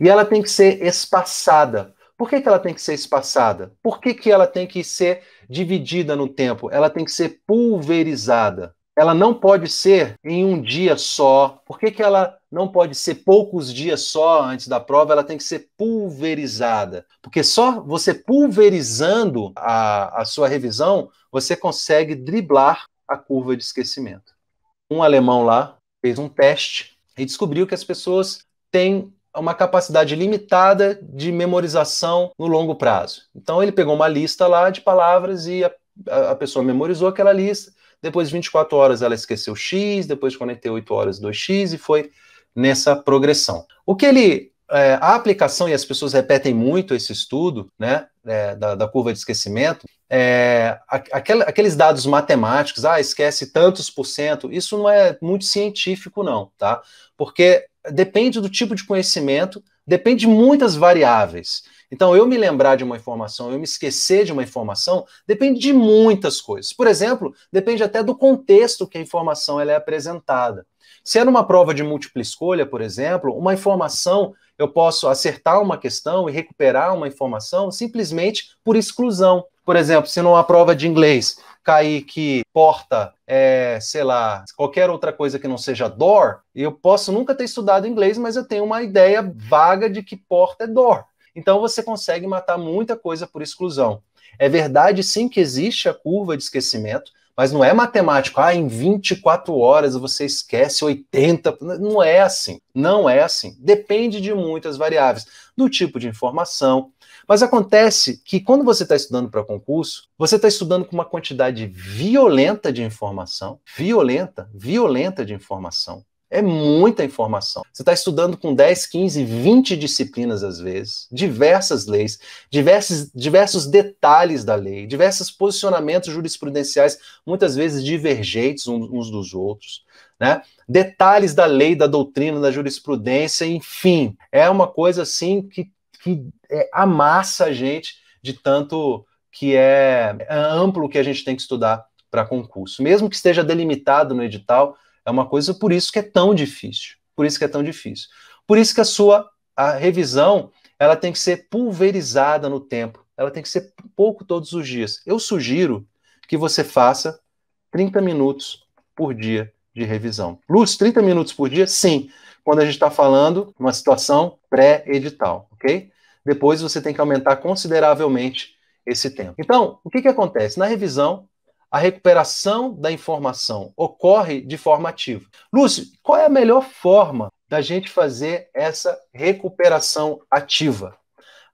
E ela tem que ser espaçada. Por que, que ela tem que ser espaçada? Por que, que ela tem que ser dividida no tempo? Ela tem que ser pulverizada. Ela não pode ser em um dia só. Por que, que ela não pode ser poucos dias só antes da prova? Ela tem que ser pulverizada. Porque só você pulverizando a, a sua revisão, você consegue driblar a curva de esquecimento. Um alemão lá fez um teste e descobriu que as pessoas têm uma capacidade limitada de memorização no longo prazo. Então ele pegou uma lista lá de palavras e a, a pessoa memorizou aquela lista. Depois de 24 horas ela esqueceu X, depois de 48 horas 2X e foi nessa progressão. O que ele é, a aplicação, e as pessoas repetem muito esse estudo, né, é, da, da, curva de esquecimento, é, aquel, aqueles dados matemáticos, ah, esquece tantos por cento, isso não é muito científico, não, tá? Porque depende do tipo de conhecimento, depende de muitas variáveis. Então, eu me lembrar de uma informação, eu me esquecer de uma informação, depende de muitas coisas. Por exemplo, depende até do contexto que a informação ela é apresentada. Se é numa prova de múltipla escolha, por exemplo, uma informação, eu posso acertar uma questão e recuperar uma informação simplesmente por exclusão por exemplo, se numa prova de inglês cair que porta, é, sei lá, qualquer outra coisa que não seja door, eu posso nunca ter estudado inglês, mas eu tenho uma ideia vaga de que porta é door. Então você consegue matar muita coisa por exclusão. É verdade sim que existe a curva de esquecimento, mas não é matemático. Ah, em 24 horas você esquece 80. Não é assim. Não é assim. Depende de muitas variáveis, do tipo de informação. Mas acontece que quando você está estudando para concurso, você está estudando com uma quantidade violenta de informação, violenta, violenta de informação, é muita informação. Você está estudando com 10, 15, 20 disciplinas às vezes, diversas leis, diversos, diversos detalhes da lei, diversos posicionamentos jurisprudenciais, muitas vezes divergentes uns dos outros, né? Detalhes da lei, da doutrina, da jurisprudência, enfim. É uma coisa assim que, que é, amassa a gente de tanto que é, é amplo que a gente tem que estudar para concurso. Mesmo que esteja delimitado no edital, é uma coisa por isso que é tão difícil. Por isso que é tão difícil. Por isso que a sua a revisão ela tem que ser pulverizada no tempo. Ela tem que ser pouco todos os dias. Eu sugiro que você faça 30 minutos por dia de revisão. Luz, 30 minutos por dia? Sim, quando a gente está falando uma situação pré-edital, ok? Depois você tem que aumentar consideravelmente esse tempo. Então, o que, que acontece? Na revisão, a recuperação da informação ocorre de forma ativa. Lúcio, qual é a melhor forma da gente fazer essa recuperação ativa?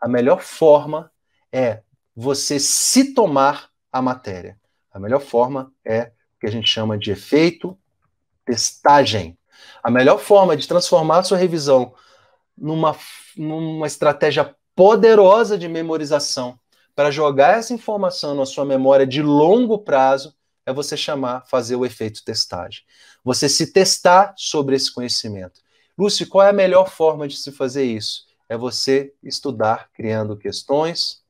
A melhor forma é você se tomar a matéria. A melhor forma é o que a gente chama de efeito testagem. A melhor forma de transformar a sua revisão numa, numa estratégia poderosa de memorização para jogar essa informação na sua memória de longo prazo é você chamar, fazer o efeito testagem. Você se testar sobre esse conhecimento. Lúcio, qual é a melhor forma de se fazer isso? É você estudar criando questões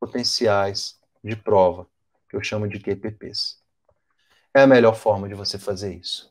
potenciais de prova, que eu chamo de QPPs. É a melhor forma de você fazer isso.